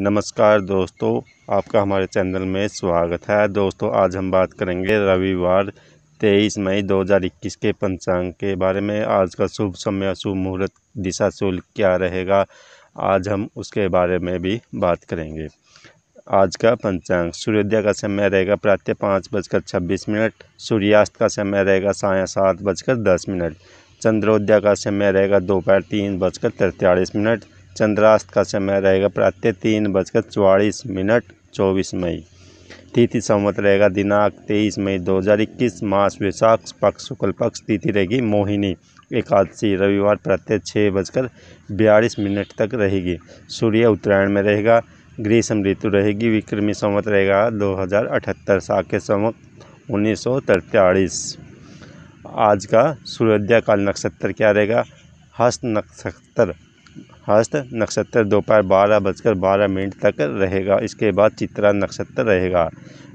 नमस्कार दोस्तों आपका हमारे चैनल में स्वागत है दोस्तों आज हम बात करेंगे रविवार 23 मई 2021 के पंचांग के बारे में आज का शुभ समय शुभ मुहूर्त दिशा शुल्क क्या रहेगा आज हम उसके बारे में भी बात करेंगे आज का पंचांग सूर्योदय का समय रहेगा प्रातः पाँच बजकर छब्बीस मिनट सूर्यास्त का समय रहेगा साय सात बजकर दस मिनट चंद्रोदय का समय रहेगा दोपहर तीन बजकर तैंतालीस मिनट चंद्रास्त का समय रहेगा प्रातः तीन बजकर चौवालीस मिनट चौबीस मई तिथि संवत रहेगा दिनांक तेईस मई दो हज़ार इक्कीस मास वैशाख पक्ष शुक्ल पक्ष तिथि रहेगी मोहिनी एकादशी रविवार प्रातः छः बजकर बयालीस मिनट तक रहेगी सूर्य उत्तरायण में रहेगा ग्रीष्म ऋतु रहेगी विक्रमी संवत रहेगा दो हज़ार अठहत्तर साके संवत उन्नीस सौ तैतालीस आज का सूर्योदय काल नक्षत्र क्या रहेगा हस्त नक्षत्र हस्त नक्षत्र दोपहर बारह बजकर बारह मिनट तक रहेगा इसके बाद चित्रा नक्षत्र रहेगा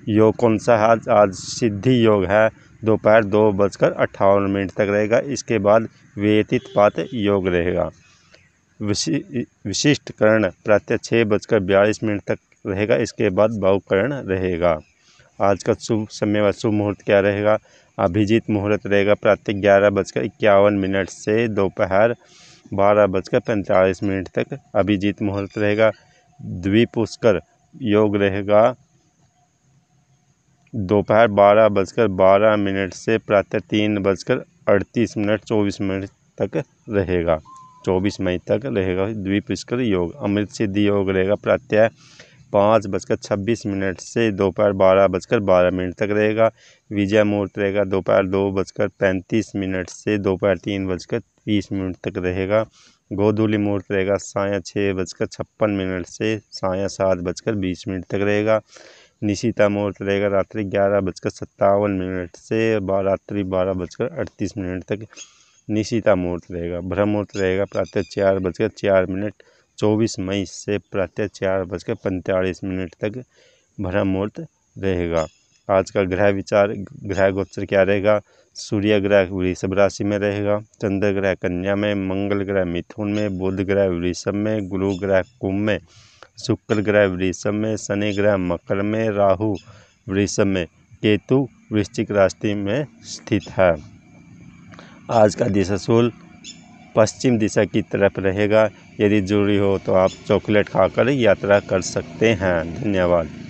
योग कौन सा है आज आज सिद्धि योग है दोपहर दो बजकर अट्ठावन मिनट तक रहेगा इसके बाद व्यतीत पात योग रहेगा विशि विशिष्ट कर्ण प्रातः छः बजकर बयालीस मिनट तक रहेगा इसके बाद बहुकर्ण रहेगा आज का शुभ समय व शुभ मुहूर्त क्या रहेगा अभिजीत मुहूर्त रहेगा प्रातः ग्यारह बजकर इक्यावन मिनट से दोपहर बारह बजकर पैंतालीस मिनट तक अभिजीत मुहूर्त रहेगा द्वीप उसकर योग रहेगा दोपहर बारह बजकर बारह मिनट से प्रातः तीन बजकर अड़तीस मिनट चौबीस मिनट तक रहेगा चौबीस मई तक रहेगा द्वीप योग अमृत सिद्धि योग रहेगा प्रातः पाँच बजकर छब्बीस मिनट से दोपहर बारह बजकर बारह मिनट तक रहेगा विजय मुहूर्त रहेगा दोपहर दो बजकर पैंतीस मिनट से दोपहर तीन बजकर तीस मिनट तक रहेगा गोधूली मुहूर्त रहेगा साया छः बजकर छप्पन मिनट से साया सात बजकर बीस मिनट तक रहेगा निशिता मुहूर्त रहेगा रात्रि ग्यारह बजकर सत्तावन मिनट से रात्रि बारह बजकर अड़तीस मिनट तक निशिता मुहूर्त रहेगा ब्रह्म मुहूर्त रहेगा प्रातः चार बजकर चार मिनट चौबीस मई से प्रातः चार बजकर पैंतालीस मिनट तक भरा मुहूर्त रहेगा आज का ग्रह विचार ग्रह गोचर क्या रहेगा सूर्य ग्रह वृषभ राशि में रहेगा चंद्र ग्रह कन्या में मंगल ग्रह मिथुन में बुध ग्रह वृषभ में गुरु ग्रह कुंभ में शुक्र ग्रह वृषभ में शनि ग्रह मकर में राहु वृषभ में केतु वृश्चिक राशि में स्थित है आज का दिशाशूल पश्चिम दिशा की तरफ रहेगा यदि ज़रूरी हो तो आप चॉकलेट खाकर यात्रा कर सकते हैं धन्यवाद